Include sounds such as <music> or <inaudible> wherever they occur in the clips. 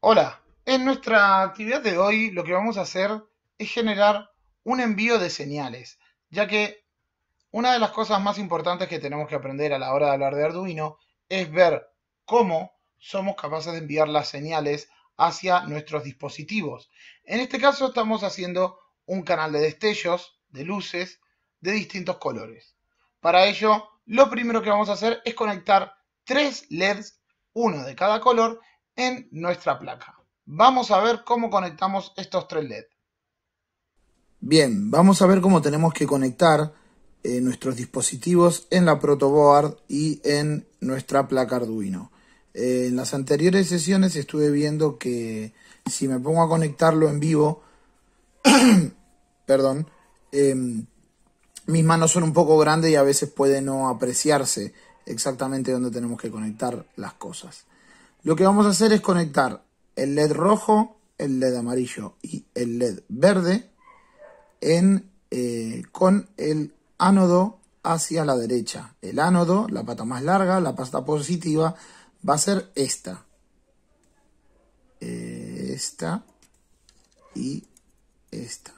Hola, en nuestra actividad de hoy lo que vamos a hacer es generar un envío de señales, ya que una de las cosas más importantes que tenemos que aprender a la hora de hablar de Arduino es ver cómo somos capaces de enviar las señales hacia nuestros dispositivos. En este caso estamos haciendo un canal de destellos, de luces, de distintos colores. Para ello, lo primero que vamos a hacer es conectar tres LEDs, uno de cada color, en nuestra placa. Vamos a ver cómo conectamos estos tres LED. Bien, vamos a ver cómo tenemos que conectar eh, nuestros dispositivos en la protoboard y en nuestra placa Arduino. Eh, en las anteriores sesiones estuve viendo que si me pongo a conectarlo en vivo, <coughs> perdón, em, mis manos son un poco grandes y a veces puede no apreciarse exactamente dónde tenemos que conectar las cosas. Lo que vamos a hacer es conectar el LED rojo, el LED amarillo y el LED verde eh, con el ánodo hacia la derecha. El ánodo, la pata más larga, la pasta positiva, va a ser esta. Eh, esta y esta.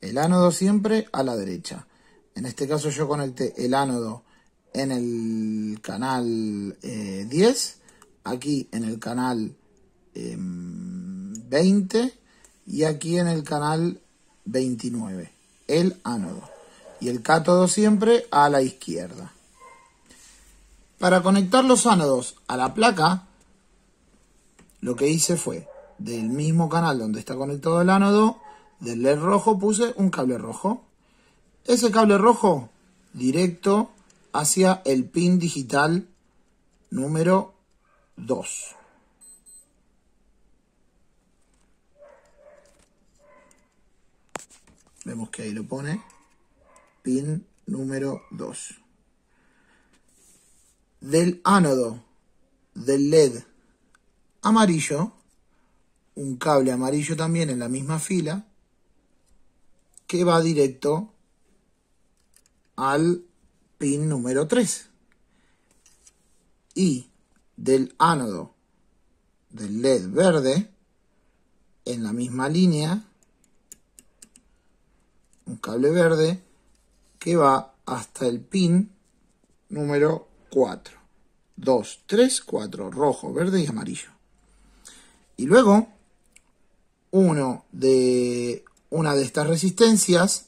El ánodo siempre a la derecha. En este caso yo conecté el ánodo en el canal 10 eh, aquí en el canal 20 em, y aquí en el canal 29, el ánodo. Y el cátodo siempre a la izquierda. Para conectar los ánodos a la placa, lo que hice fue, del mismo canal donde está conectado el ánodo, del LED rojo puse un cable rojo. Ese cable rojo directo hacia el pin digital número 2. Vemos que ahí lo pone. Pin número 2. Del ánodo del LED amarillo, un cable amarillo también en la misma fila, que va directo al pin número 3. Y del ánodo del LED verde en la misma línea, un cable verde que va hasta el pin número 4. 2, 3, 4, rojo, verde y amarillo. Y luego, uno de una de estas resistencias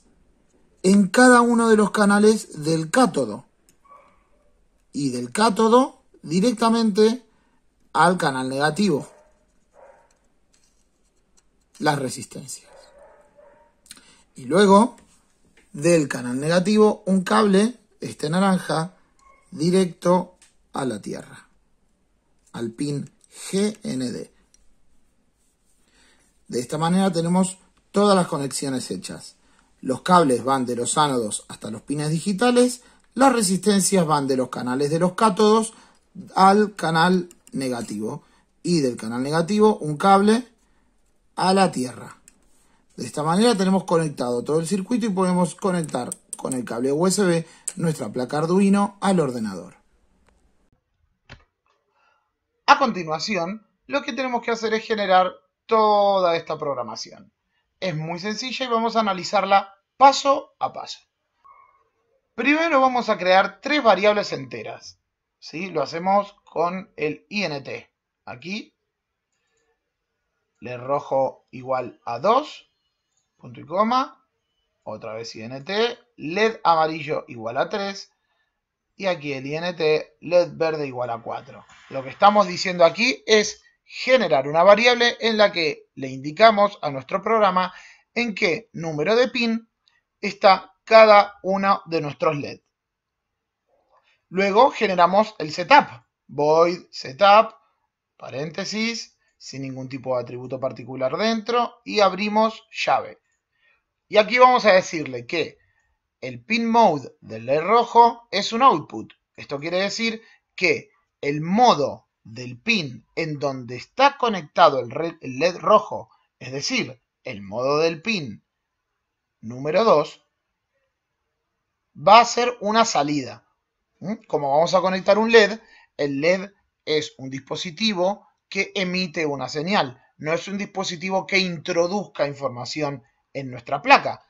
en cada uno de los canales del cátodo. Y del cátodo directamente al canal negativo, las resistencias. Y luego, del canal negativo, un cable, este naranja, directo a la Tierra, al pin GND. De esta manera tenemos todas las conexiones hechas. Los cables van de los ánodos hasta los pines digitales, las resistencias van de los canales de los cátodos al canal negativo y del canal negativo un cable a la tierra. De esta manera tenemos conectado todo el circuito y podemos conectar con el cable USB nuestra placa Arduino al ordenador. A continuación, lo que tenemos que hacer es generar toda esta programación. Es muy sencilla y vamos a analizarla paso a paso. Primero vamos a crear tres variables enteras. Lo hacemos con el INT. Aquí led rojo igual a 2, punto y coma, otra vez INT, LED amarillo igual a 3, y aquí el INT, LED verde igual a 4. Lo que estamos diciendo aquí es generar una variable en la que le indicamos a nuestro programa en qué número de pin está cada uno de nuestros LED. Luego generamos el setup, void setup, paréntesis, sin ningún tipo de atributo particular dentro, y abrimos llave. Y aquí vamos a decirle que el pin mode del LED rojo es un output. Esto quiere decir que el modo del pin en donde está conectado el LED rojo, es decir, el modo del pin número 2, va a ser una salida. Como vamos a conectar un LED, el LED es un dispositivo que emite una señal. No es un dispositivo que introduzca información en nuestra placa.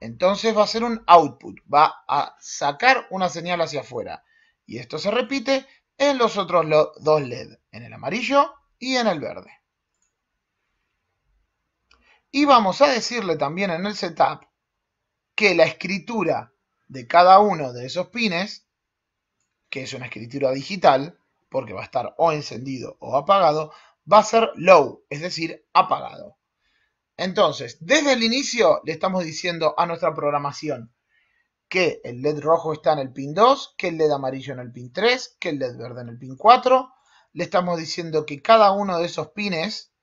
Entonces va a ser un output, va a sacar una señal hacia afuera. Y esto se repite en los otros dos LED, en el amarillo y en el verde. Y vamos a decirle también en el setup que la escritura de cada uno de esos pines que es una escritura digital, porque va a estar o encendido o apagado, va a ser low, es decir, apagado. Entonces, desde el inicio le estamos diciendo a nuestra programación que el LED rojo está en el pin 2, que el LED amarillo en el pin 3, que el LED verde en el pin 4. Le estamos diciendo que cada uno de esos pines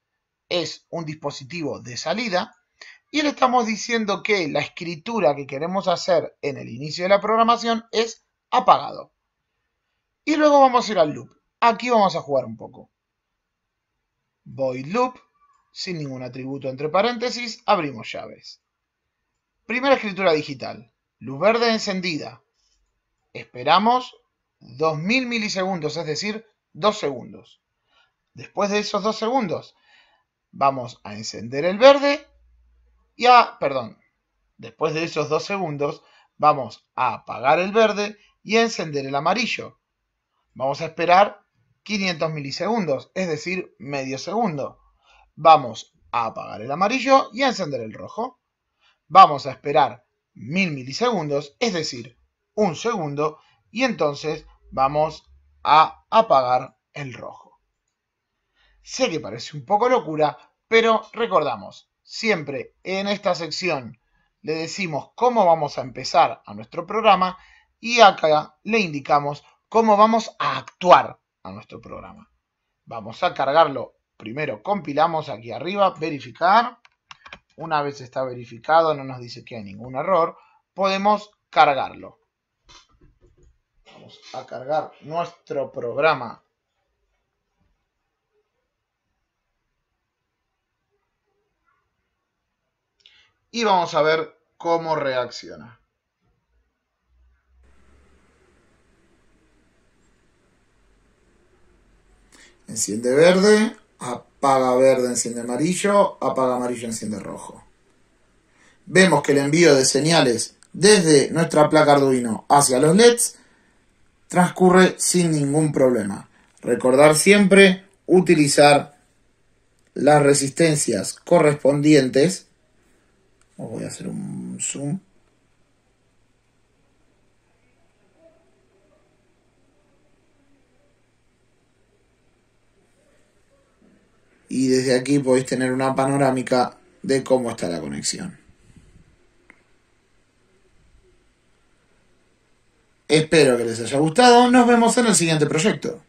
es un dispositivo de salida. Y le estamos diciendo que la escritura que queremos hacer en el inicio de la programación es apagado. Y luego vamos a ir al loop. Aquí vamos a jugar un poco. Void loop, sin ningún atributo entre paréntesis, abrimos llaves. Primera escritura digital. Luz verde encendida. Esperamos 2000 milisegundos, es decir, 2 segundos. Después de esos 2 segundos, vamos a encender el verde y a, perdón, después de esos 2 segundos, vamos a apagar el verde y a encender el amarillo. Vamos a esperar 500 milisegundos, es decir, medio segundo. Vamos a apagar el amarillo y a encender el rojo. Vamos a esperar 1000 milisegundos, es decir, un segundo, y entonces vamos a apagar el rojo. Sé que parece un poco locura, pero recordamos, siempre en esta sección le decimos cómo vamos a empezar a nuestro programa y acá le indicamos cómo vamos a actuar a nuestro programa. Vamos a cargarlo. Primero compilamos aquí arriba, verificar. Una vez está verificado, no nos dice que hay ningún error. Podemos cargarlo. Vamos a cargar nuestro programa y vamos a ver cómo reacciona. enciende verde, apaga verde, enciende amarillo, apaga amarillo, enciende rojo. Vemos que el envío de señales desde nuestra placa Arduino hacia los LEDs transcurre sin ningún problema. Recordar siempre utilizar las resistencias correspondientes. voy a hacer un zoom y desde aquí podéis tener una panorámica de cómo está la conexión. Espero que les haya gustado. Nos vemos en el siguiente proyecto.